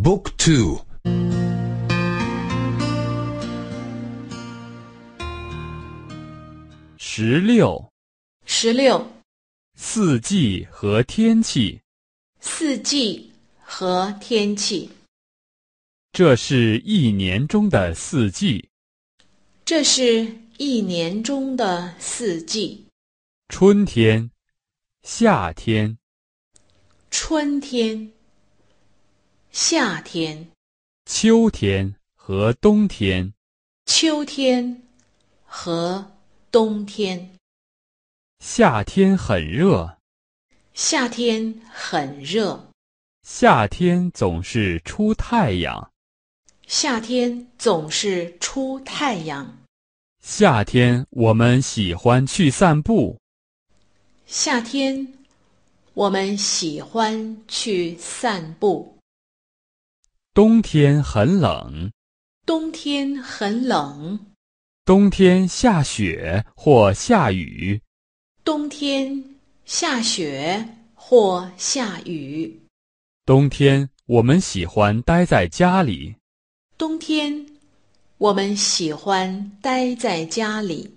Book two. 十六，十六。四季和天气。四季和天气。这是一年中的四季。这是一年中的四季。春天，夏天。春天。夏天、秋天和冬天，秋天和冬天。夏天很热，夏天很热。夏天总是出太阳，夏天总是出太阳。夏天我们喜欢去散步，夏天我们喜欢去散步。冬天很冷，冬天很冷，冬天下雪或下雨，冬天下雪或下雨，冬天我们喜欢待在家里，冬天我们喜欢待在家里，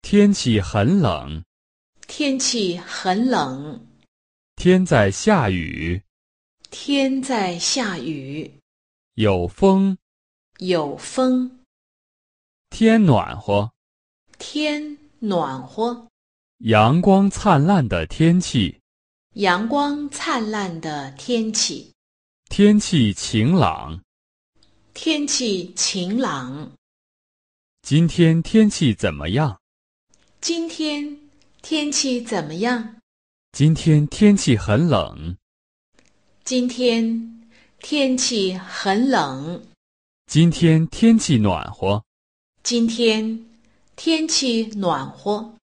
天气很冷，天气很冷，天在下雨。天在下雨，有风，有风。天暖和，天暖和。阳光灿烂的天气，阳光灿烂的天气。天气晴朗，天气晴朗。今天天气怎么样？今天天气怎么样？今天天气很冷。今天天气很冷。今天天气暖和。今天天气暖和。